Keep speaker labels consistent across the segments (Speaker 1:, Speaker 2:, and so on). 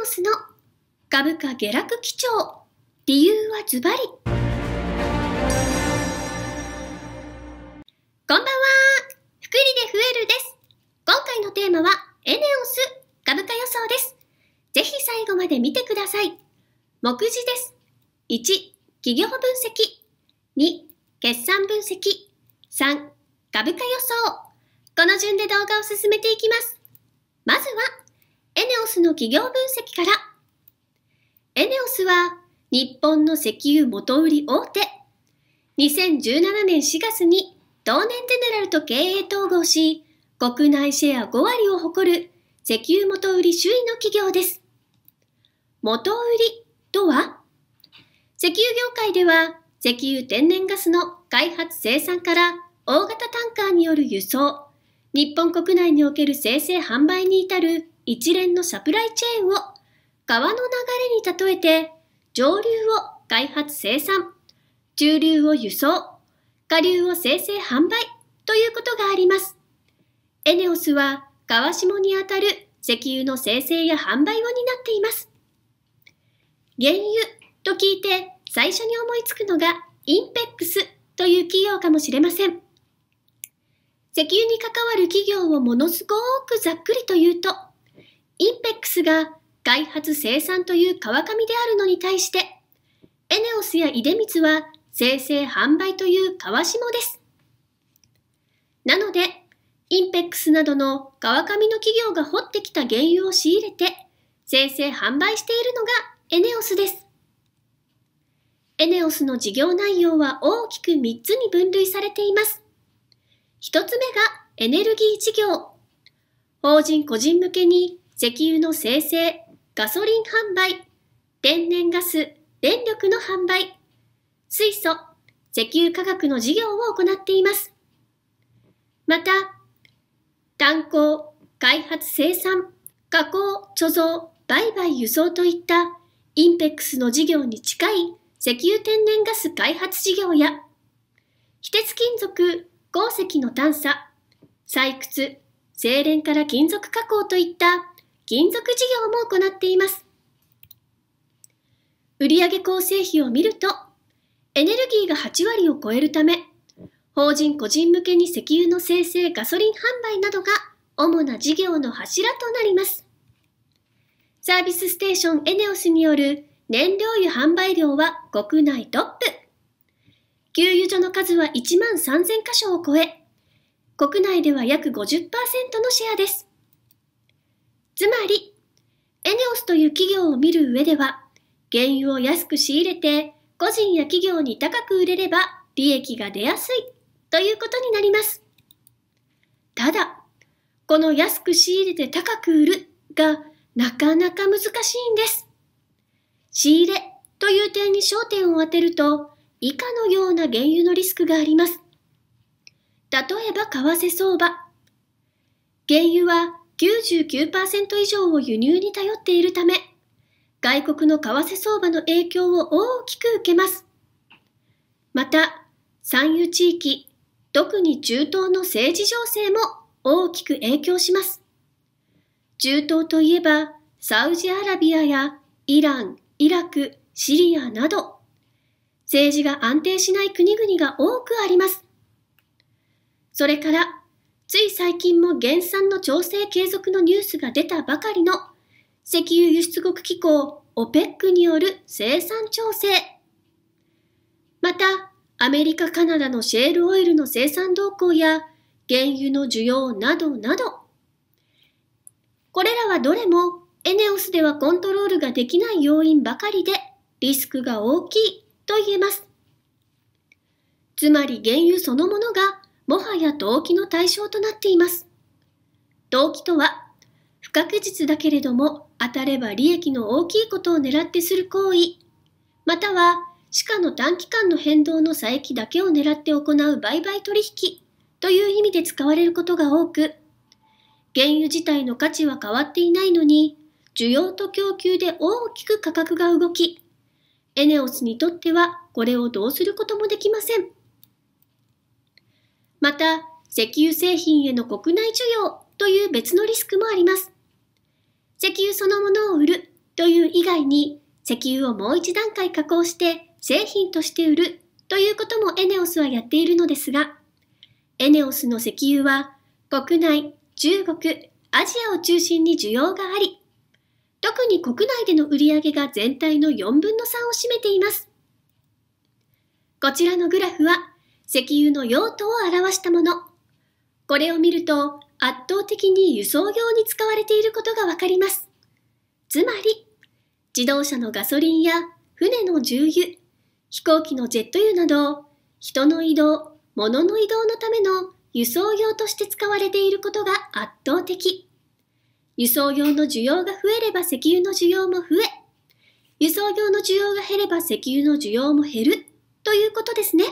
Speaker 1: オスの株価下落基調理由はズバリこんばんは福利で増えるです今回のテーマはエネオス株価予想ですぜひ最後まで見てください目次です1企業分析2決算分析3株価予想この順で動画を進めていきますまずはエネオスの企業分析からエネオスは日本の石油元売り大手2017年4月に東年ゼネラルと経営統合し国内シェア5割を誇る石油元売り首位の企業です元売りとは石油業界では石油天然ガスの開発生産から大型タンカーによる輸送日本国内における生成販売に至る一連のサプライチェーンを川の流れに例えて上流を開発生産、中流を輸送、下流を生成販売ということがあります。エネオスは川下にあたる石油の生成や販売を担っています。原油と聞いて最初に思いつくのがインペックスという企業かもしれません。石油に関わる企業をものすごくざっくりと言うと、インペックスが開発生産という川上であるのに対して、エネオスや出光は生成販売という川下です。なので、インペックスなどの川上の企業が掘ってきた原油を仕入れて、生成販売しているのがエネオスです。エネオスの事業内容は大きく3つに分類されています。1つ目がエネルギー事業。法人個人向けに石油の生成、ガソリン販売、天然ガス、電力の販売、水素、石油化学の事業を行っています。また、炭鉱、開発生産、加工、貯蔵、売買輸送といったインペックスの事業に近い石油天然ガス開発事業や、非鉄金属、鉱石の探査、採掘、精錬から金属加工といった金属事業も行っています。売上構成費を見ると、エネルギーが8割を超えるため、法人個人向けに石油の生成、ガソリン販売などが主な事業の柱となります。サービスステーションエネオスによる燃料油販売量は国内トップ。給油所の数は1万3000箇所を超え、国内では約50%のシェアです。つまり、エネオスという企業を見る上では、原油を安く仕入れて、個人や企業に高く売れれば利益が出やすいということになります。ただ、この安く仕入れて高く売るがなかなか難しいんです。仕入れという点に焦点を当てると、以下のような原油のリスクがあります。例えば為替相場。原油は99%以上を輸入に頼っているため、外国の為替相場の影響を大きく受けます。また、産油地域、特に中東の政治情勢も大きく影響します。中東といえば、サウジアラビアやイラン、イラク、シリアなど、政治が安定しない国々が多くあります。それから、つい最近も減産の調整継続のニュースが出たばかりの石油輸出国機構 OPEC による生産調整。また、アメリカ・カナダのシェールオイルの生産動向や原油の需要などなど、これらはどれもエネオスではコントロールができない要因ばかりでリスクが大きいと言えます。つまり原油そのものがもはや動機の対象となっています。動機とは、不確実だけれども当たれば利益の大きいことを狙ってする行為、または、歯価の短期間の変動の差益だけを狙って行う売買取引という意味で使われることが多く、原油自体の価値は変わっていないのに、需要と供給で大きく価格が動き、エネオスにとってはこれをどうすることもできません。また、石油製品への国内需要という別のリスクもあります。石油そのものを売るという以外に、石油をもう一段階加工して製品として売るということもエネオスはやっているのですが、エネオスの石油は国内、中国、アジアを中心に需要があり、特に国内での売り上げが全体の4分の3を占めています。こちらのグラフは石油の用途を表したもの。これを見ると、圧倒的に輸送用に使われていることがわかります。つまり、自動車のガソリンや船の重油、飛行機のジェット油など、人の移動、物の移動のための輸送用として使われていることが圧倒的。輸送用の需要が増えれば石油の需要も増え、輸送用の需要が減れば石油の需要も減るということですね。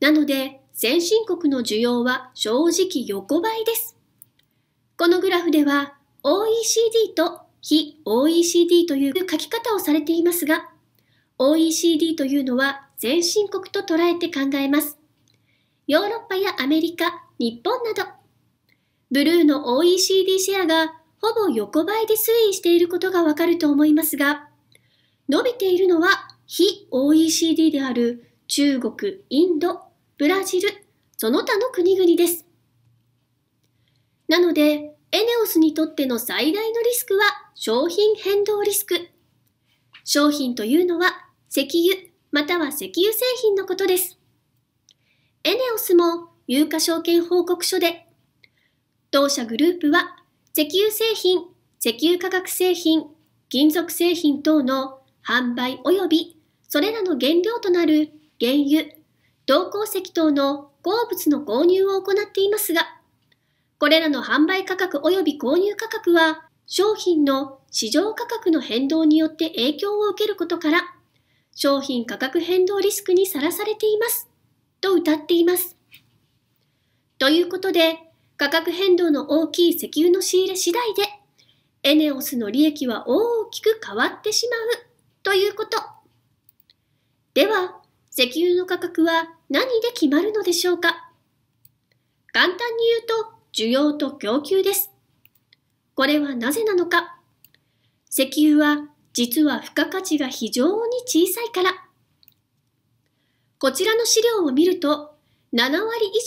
Speaker 1: なので、先進国の需要は正直横ばいです。このグラフでは OECD と非 OECD という書き方をされていますが、OECD というのは先進国と捉えて考えます。ヨーロッパやアメリカ、日本など、ブルーの OECD シェアがほぼ横ばいで推移していることがわかると思いますが、伸びているのは非 OECD である中国、インド、ブラジル、その他の国々です。なので、エネオスにとっての最大のリスクは商品変動リスク。商品というのは石油または石油製品のことです。エネオスも有価証券報告書で、同社グループは石油製品、石油化学製品、金属製品等の販売及びそれらの原料となる原油、銅鉱石等の鉱物の購入を行っていますが、これらの販売価格及び購入価格は商品の市場価格の変動によって影響を受けることから、商品価格変動リスクにさらされています。と謳っています。ということで、価格変動の大きい石油の仕入れ次第で、エネオスの利益は大きく変わってしまうということ。では、石油の価格は何で決まるのでしょうか簡単に言うと、需要と供給です。これはなぜなのか石油は実は付加価値が非常に小さいから。こちらの資料を見ると、7割以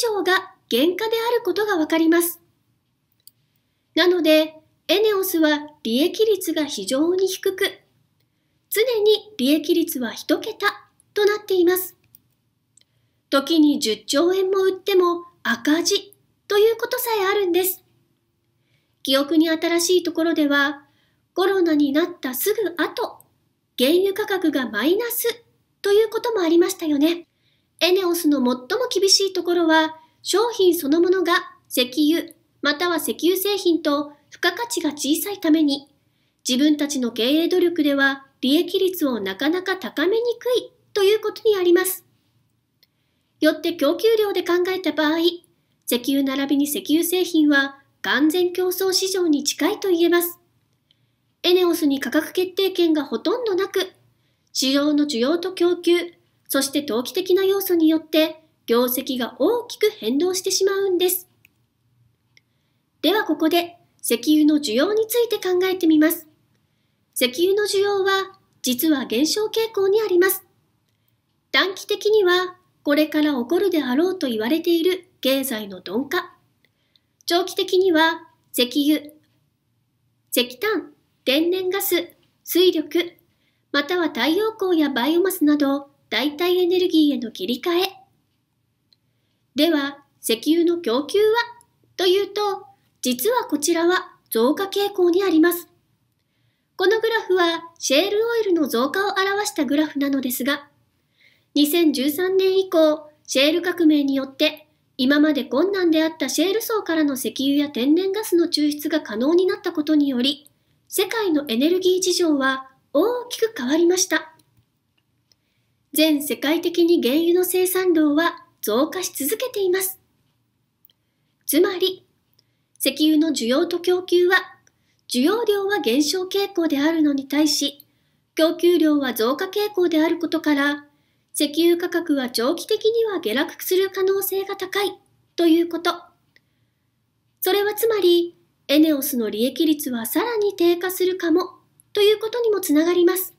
Speaker 1: 上が原価であることがわかります。なので、エネオスは利益率が非常に低く、常に利益率は1桁となっています。時に10兆円も売っても赤字ということさえあるんです。記憶に新しいところでは、コロナになったすぐ後、原油価格がマイナスということもありましたよね。エネオスの最も厳しいところは、商品そのものが石油または石油製品と付加価値が小さいために、自分たちの経営努力では利益率をなかなか高めにくいということにあります。よって供給量で考えた場合、石油並びに石油製品は完全競争市場に近いと言えます。エネオスに価格決定権がほとんどなく、市場の需要と供給、そして投機的な要素によって業績が大きく変動してしまうんです。ではここで石油の需要について考えてみます。石油の需要は実は減少傾向にあります。短期的にはこれから起こるであろうと言われている経済の鈍化。長期的には石油、石炭、天然ガス、水力、または太陽光やバイオマスなど代替エネルギーへの切り替え。では、石油の供給はというと、実はこちらは増加傾向にあります。このグラフはシェールオイルの増加を表したグラフなのですが、2013年以降、シェール革命によって今まで困難であったシェール層からの石油や天然ガスの抽出が可能になったことにより、世界のエネルギー事情は大きく変わりました。全世界的に原油の生産量は増加し続けています。つまり、石油の需要と供給は、需要量は減少傾向であるのに対し、供給量は増加傾向であることから、石油価格は長期的には下落する可能性が高いということ。それはつまり、エネオスの利益率はさらに低下するかもということにもつながります。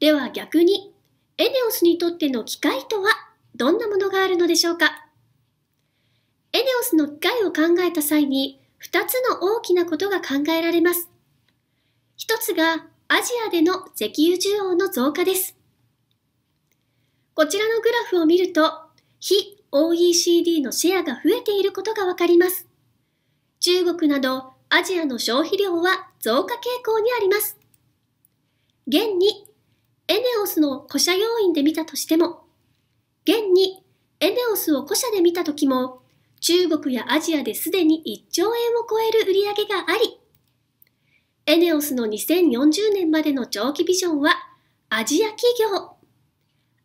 Speaker 1: では逆に、エネオスにとっての機会とはどんなものがあるのでしょうかエネオスの機会を考えた際に、2つの大きなことが考えられます。1つがアジアでの石油需要の増加です。こちらのグラフを見ると、非 OECD のシェアが増えていることがわかります。中国などアジアの消費量は増加傾向にあります。現に、エネオスの古社要因で見たとしても、現にエネオスを古社で見た時も、中国やアジアですでに1兆円を超える売り上げがあり、エネオスの2040年までの長期ビジョンは、アジア企業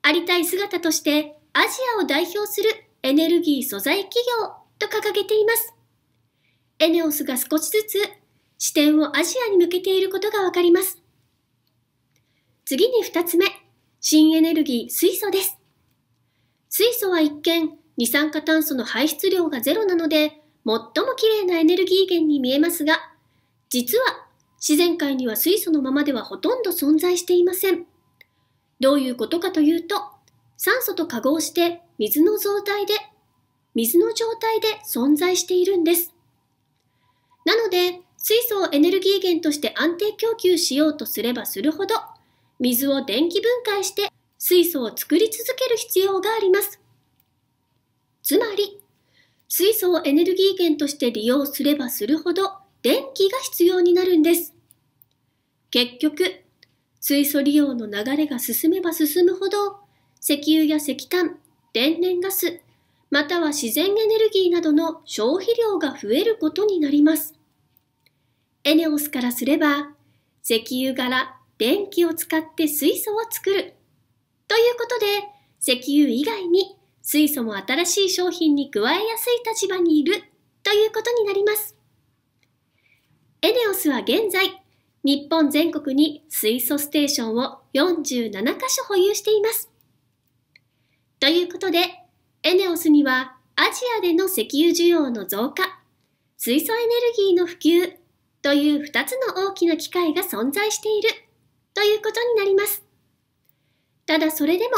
Speaker 1: ありたい姿としてアジアを代表するエネルギー素材企業と掲げています。エネオスが少しずつ視点をアジアに向けていることがわかります。次に2つ目、新エネルギー水素です。水素は一見、二酸化炭素の排出量がゼロなので、最も綺麗なエネルギー源に見えますが、実は自然界には水素のままではほとんど存在していません。どういうことかというと、酸素と化合して水の状態で、水の状態で存在しているんです。なので、水素をエネルギー源として安定供給しようとすればするほど、水を電気分解して水素を作り続ける必要があります。つまり、水素をエネルギー源として利用すればするほど電気が必要になるんです。結局、水素利用の流れが進めば進むほど、石油や石炭、天然ガス、または自然エネルギーなどの消費量が増えることになります。エネオスからすれば、石油から電気を使って水素を作る。ということで、石油以外に水素も新しい商品に加えやすい立場にいるということになります。エネオスは現在、日本全国に水素ステーションを47カ所保有しています。ということで、エネオスにはアジアでの石油需要の増加、水素エネルギーの普及という2つの大きな機会が存在しているということになります。ただそれでも、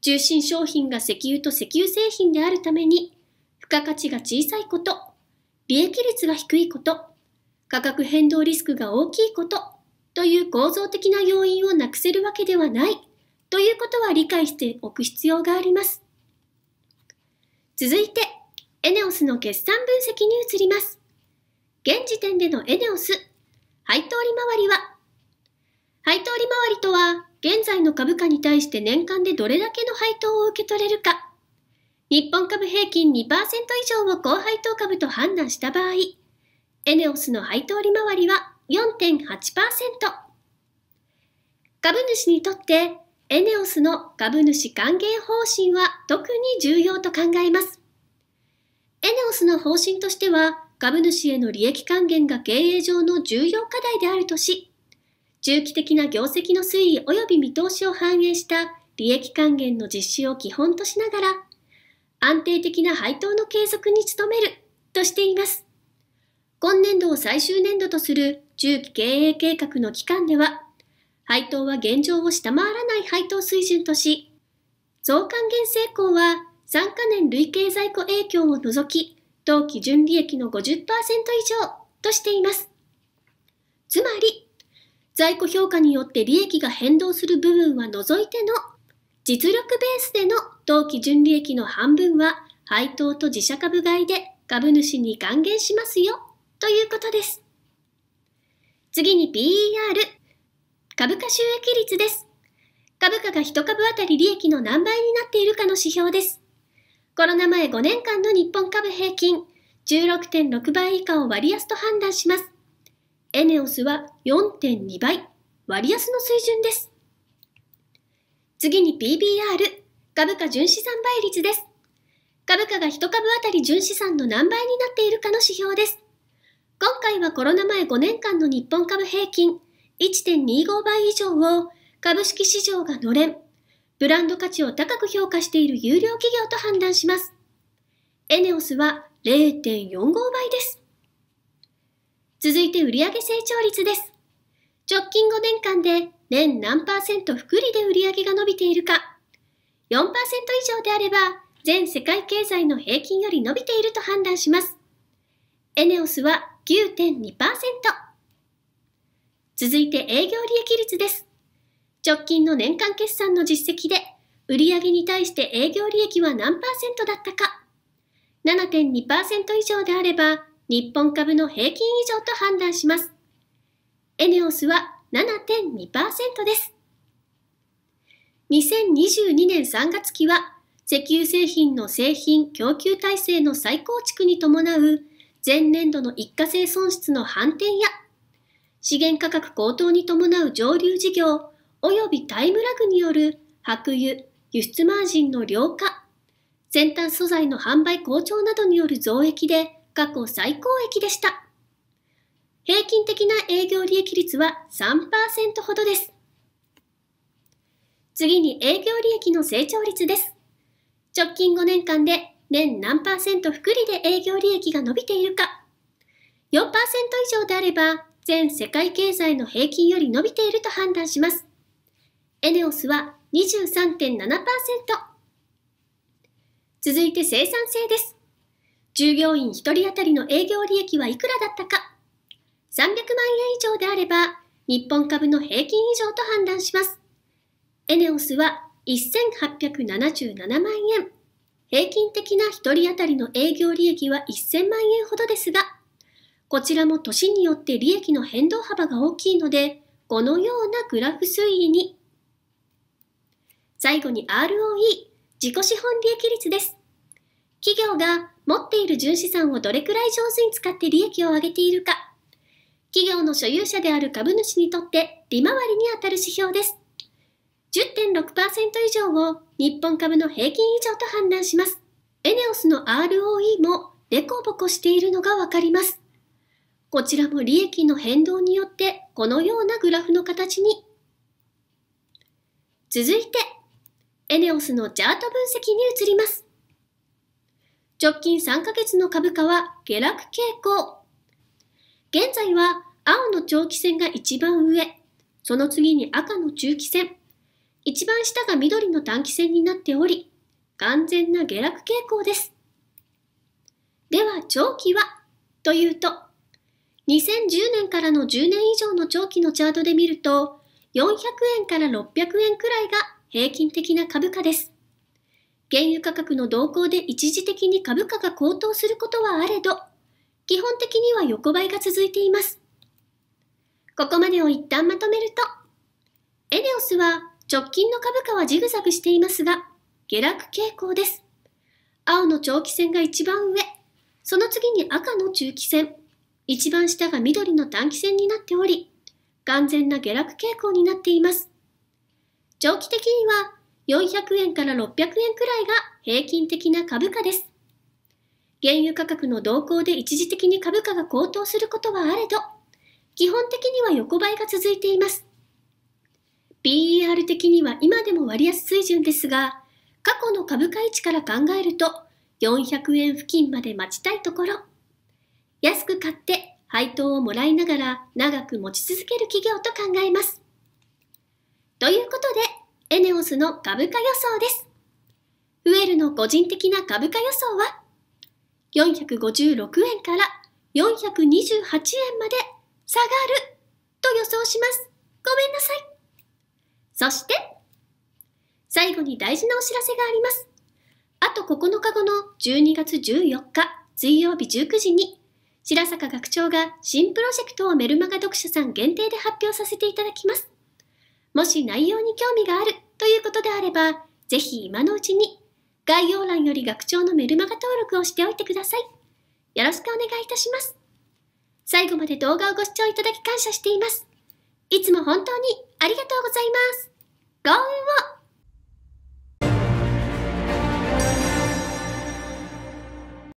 Speaker 1: 重心商品が石油と石油製品であるために、付加価値が小さいこと、利益率が低いこと、価格変動リスクが大きいことという構造的な要因をなくせるわけではないということは理解しておく必要があります。続いて、エネオスの決算分析に移ります。現時点でのエネオス、配当利回りは、配当利回りとは、現在の株価に対して年間でどれだけの配当を受け取れるか、日本株平均2%以上を高配当株と判断した場合、エネオスの配当利回りは4.8%。株主にとってエネオスの株主還元方針は特に重要と考えます。エネオスの方針としては、株主への利益還元が経営上の重要課題であるとし、中期的な業績の推移及び見通しを反映した利益還元の実施を基本としながら、安定的な配当の継続に努めるとしています。今年度を最終年度とする中期経営計画の期間では、配当は現状を下回らない配当水準とし、増還減成功は3カ年累計在庫影響を除き、当期純利益の50%以上としています。つまり、在庫評価によって利益が変動する部分は除いての、実力ベースでの当期純利益の半分は配当と自社株買いで株主に還元しますよ。ということです。次に PER、株価収益率です。株価が1株当たり利益の何倍になっているかの指標です。コロナ前5年間の日本株平均16.6倍以下を割安と判断します。エネオスは4.2倍、割安の水準です。次に PBR、株価純資産倍率です。株価が1株当たり純資産の何倍になっているかの指標です。今回はコロナ前5年間の日本株平均1.25倍以上を株式市場がのれん、ブランド価値を高く評価している優良企業と判断します。エネオスは0.45倍です。続いて売上成長率です。直近5年間で年何パーセント福利で売上が伸びているか、4%以上であれば全世界経済の平均より伸びていると判断します。エネオスは9.2%。続いて営業利益率です。直近の年間決算の実績で、売上に対して営業利益は何パーセントだったか。7.2%以上であれば、日本株の平均以上と判断します。エネオスは7.2%です。2022年3月期は、石油製品の製品供給体制の再構築に伴う前年度の一過性損失の反転や、資源価格高騰に伴う上流事業、及びタイムラグによる白油、輸出マージンの量化、先端素材の販売好調などによる増益で過去最高益でした。平均的な営業利益率は3%ほどです。次に営業利益の成長率です。直近5年間で年何パーセント福利で営業利益が伸びているか。4%以上であれば、全世界経済の平均より伸びていると判断します。エネオスは23.7%。続いて生産性です。従業員1人当たりの営業利益はいくらだったか。300万円以上であれば、日本株の平均以上と判断します。エネオスは1877万円。平均的な1人当たりの営業利益は1000万円ほどですが、こちらも年によって利益の変動幅が大きいので、このようなグラフ推移に。最後に ROE、自己資本利益率です。企業が持っている純資産をどれくらい上手に使って利益を上げているか、企業の所有者である株主にとって利回りに当たる指標です。10.6%以上を日本株の平均以上と判断します。エネオスの ROE もデコボコしているのがわかります。こちらも利益の変動によってこのようなグラフの形に。続いて、エネオスのチャート分析に移ります。直近3ヶ月の株価は下落傾向。現在は青の長期線が一番上、その次に赤の中期線、一番下が緑の短期線になっており、完全な下落傾向です。では、長期はというと、2010年からの10年以上の長期のチャートで見ると、400円から600円くらいが平均的な株価です。原油価格の動向で一時的に株価が高騰することはあれど、基本的には横ばいが続いています。ここまでを一旦まとめると、エネオスは直近の株価はジグザグしていますが、下落傾向です。青の長期線が一番上、その次に赤の中期線、一番下が緑の短期線になっており、完全な下落傾向になっています。長期的には400円から600円くらいが平均的な株価です。原油価格の動向で一時的に株価が高騰することはあれど、基本的には横ばいが続いています。PER 的には今でも割安水準ですが、過去の株価位置から考えると、400円付近まで待ちたいところ。安く買って配当をもらいながら長く持ち続ける企業と考えます。ということで、エネオスの株価予想です。ウェルの個人的な株価予想は、456円から428円まで下がると予想します。ごめんなさい。そして、最後に大事なお知らせがあります。あと9日後の12月14日、水曜日19時に、白坂学長が新プロジェクトをメルマガ読者さん限定で発表させていただきます。もし内容に興味があるということであれば、ぜひ今のうちに概要欄より学長のメルマガ登録をしておいてください。よろしくお願いいたします。最後まで動画をご視聴いただき感謝しています。いつも本当にありがとうございます。幸運を